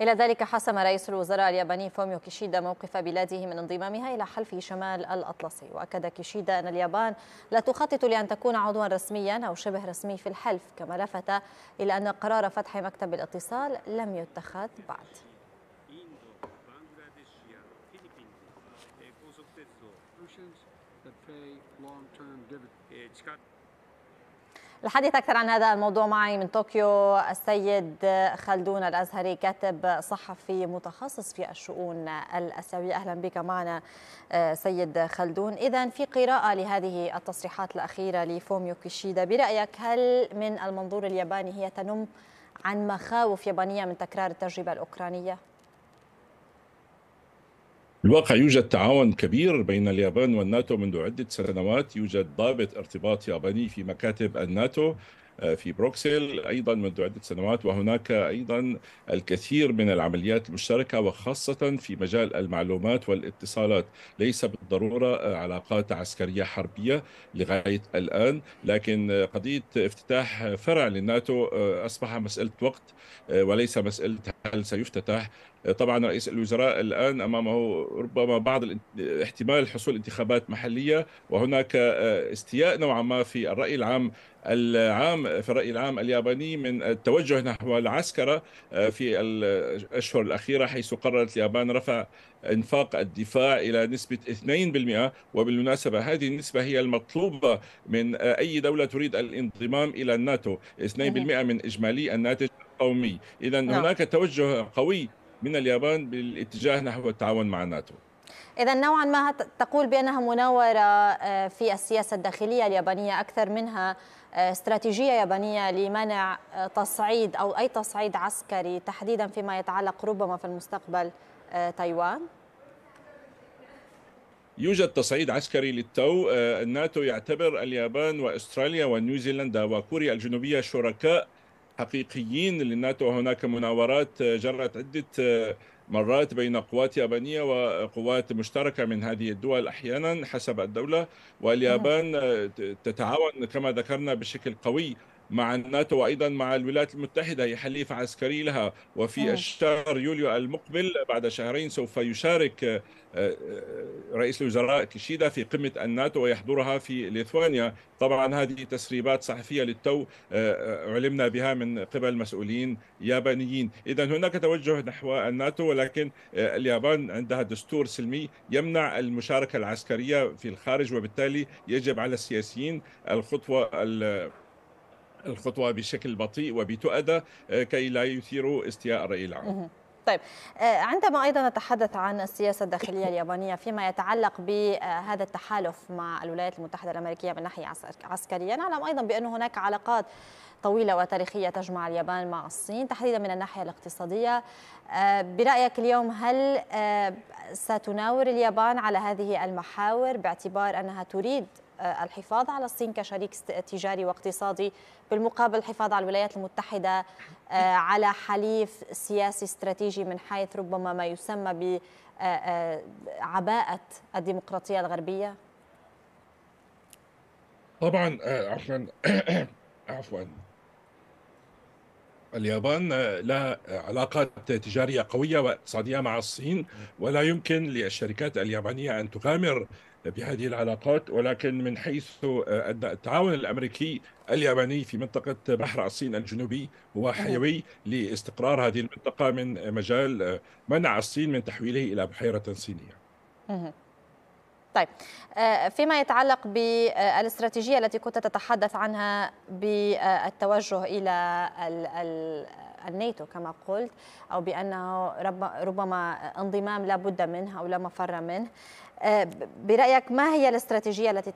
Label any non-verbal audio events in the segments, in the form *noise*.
إلى ذلك حسم رئيس الوزراء الياباني فوميو كيشيدا موقف بلاده من انضمامها إلى حلف شمال الأطلسي وأكد كيشيدا أن اليابان لا تخطط لأن تكون عضوا رسميا أو شبه رسمي في الحلف كما لفت إلى أن قرار فتح مكتب الاتصال لم يتخذ بعد that pay long-term dividends. الحديث أكثر عن هذا الموضوع معي من طوكيو السيد خلدون الأزهري كاتب صحفي متخصص في الشؤون الآسيوية أهلا بك معنا آه، سيد خلدون إذا في قراءة لهذه التصريحات الأخيرة لفوميو كيشيدا برأيك هل من المنظور الياباني هي تنم عن مخاوف يابانية من تكرار التجربة الأوكرانية؟ الواقع يوجد تعاون كبير بين اليابان والناتو منذ عدة سنوات يوجد ضابط ارتباط ياباني في مكاتب الناتو آه، في بروكسل ايضا منذ عده سنوات وهناك ايضا الكثير من العمليات المشتركه وخاصه في مجال المعلومات والاتصالات ليس بالضروره آه، علاقات عسكريه حربيه لغايه الان لكن آه، قضيه افتتاح فرع للناتو اصبح مساله وقت وليس مساله هل سيفتتح طبعا رئيس الوزراء الان امامه ربما بعض احتمال حصول انتخابات محليه وهناك استياء نوعا ما في الراي العام العام في الرأي العام الياباني من التوجه نحو العسكرة آه، في الأشهر الأخيرة حيث قررت اليابان رفع انفاق الدفاع الى نسبه 2% وبالمناسبه هذه النسبه هي المطلوبه من آه، اي دوله تريد الانضمام الى الناتو 2% من اجمالي الناتج القومي اذا نعم. هناك توجه قوي من اليابان بالاتجاه نحو التعاون مع الناتو إذا نوعا ما تقول بأنها مناورة آه، في السياسة الداخلية اليابانية أكثر منها آه، استراتيجية يابانية لمنع آه، تصعيد أو أي تصعيد عسكري تحديدا فيما يتعلق ربما في المستقبل تايوان يوجد تصعيد عسكري للتو الناتو يعتبر اليابان واستراليا ونيوزيلندا وكوريا الجنوبيه شركاء حقيقيين للناتو هناك مناورات جرت عده مرات بين قوات يابانية وقوات مشتركة من هذه الدول أحيانا حسب الدولة واليابان نعم. تتعاون كما ذكرنا بشكل قوي مع الناتو وايضا مع الولايات المتحده هي حليف عسكري لها وفي الشهر يوليو المقبل بعد شهرين سوف يشارك آه، آه، رئيس الوزراء كيشيدا في قمه الناتو ويحضرها في ليتوانيا طبعا هذه تسريبات صحفيه للتو آه، علمنا بها من قبل مسؤولين يابانيين اذا هناك توجه نحو الناتو ولكن اليابان عندها دستور سلمي يمنع المشاركه العسكريه في الخارج وبالتالي يجب على السياسيين الخطوه الخطوة بشكل بطيء وبتؤدى آه، كي لا يثيروا استياء الرأي العام طيب آه، عندما ايضا نتحدث عن السياسه الداخليه *laughs* اليابانيه فيما يتعلق بهذا التحالف مع الولايات المتحده الامريكيه من ناحيه عسكريه نعلم ايضا بان هناك علاقات طويله وتاريخيه تجمع اليابان مع الصين تحديدا من الناحيه الاقتصاديه آه، برايك اليوم هل ستناور اليابان على هذه المحاور باعتبار انها تريد الحفاظ على الصين كشريك تجاري واقتصادي بالمقابل الحفاظ على الولايات المتحدة آه، على حليف سياسي استراتيجي من حيث ربما ما يسمى بعباءة آه، آه، الديمقراطية الغربية طبعا عفوا *coughs* عفوا اليابان لها علاقات تجارية قوية واقتصادية مع الصين ولا يمكن للشركات اليابانية أن تغامر بهذه العلاقات ولكن من حيث آه، التعاون الامريكي الياباني في منطقه بحر الصين الجنوبي هو حيوي لاستقرار هذه المنطقه من مجال آه، منع الصين من تحويله الى بحيره صينيه. طيب آه، فيما يتعلق بالاستراتيجية التي كنت تتحدث عنها بالتوجه إلى الناتو كما قلت أو بأنه ربما انضمام لا بد منه أو لا مفر منه آه، برأيك ما هي الاستراتيجية التي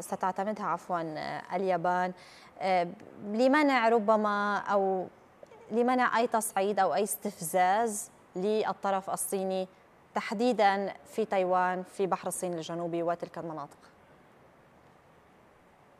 ستعتمدها عفوا آه، اليابان لمنع ربما أو لمنع أي تصعيد أو أي استفزاز للطرف الصيني تحديدا في تايوان في بحر الصين الجنوبي وتلك المناطق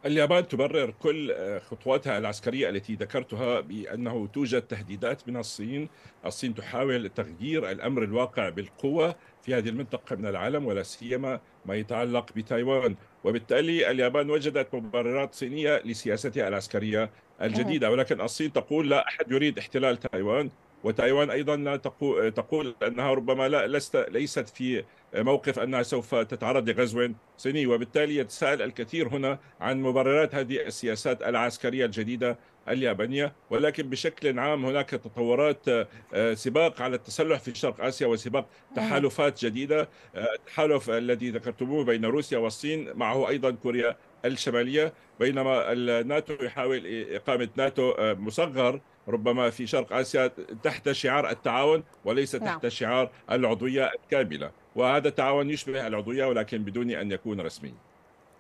اليابان تبرر كل آه، خطواتها العسكريه التي ذكرتها بانه توجد تهديدات من الصين، الصين تحاول تغيير الامر الواقع بالقوه في هذه المنطقه من العالم ولا سيما ما يتعلق بتايوان، وبالتالي اليابان وجدت مبررات صينيه لسياستها العسكريه الجديده، ولكن الصين تقول لا احد يريد احتلال تايوان، وتايوان ايضا لا تقول, تقول انها ربما لا لست ليست في موقف انها سوف تتعرض لغزو صيني وبالتالي يتساءل الكثير هنا عن مبررات هذه السياسات العسكريه الجديده اليابانيه ولكن بشكل عام هناك تطورات آه، سباق على التسلح في شرق اسيا وسباق تحالفات جديده آه، التحالف الذي ذكرتموه بين روسيا والصين معه ايضا كوريا الشماليه بينما الناتو يحاول اقامه ناتو آه، مصغر ربما في شرق اسيا تحت شعار التعاون وليس نعم. تحت نعم. شعار العضويه الكامله وهذا التعاون يشبه العضويه ولكن بدون ان يكون رسمي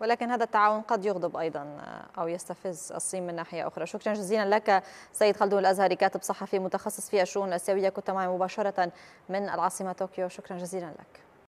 ولكن هذا التعاون قد يغضب ايضا او يستفز الصين من ناحيه اخرى شكرا جزيلا لك سيد خلدون الازهري كاتب صحفي متخصص في الشؤون الاسيويه كنت معي مباشره من العاصمه طوكيو شكرا جزيلا لك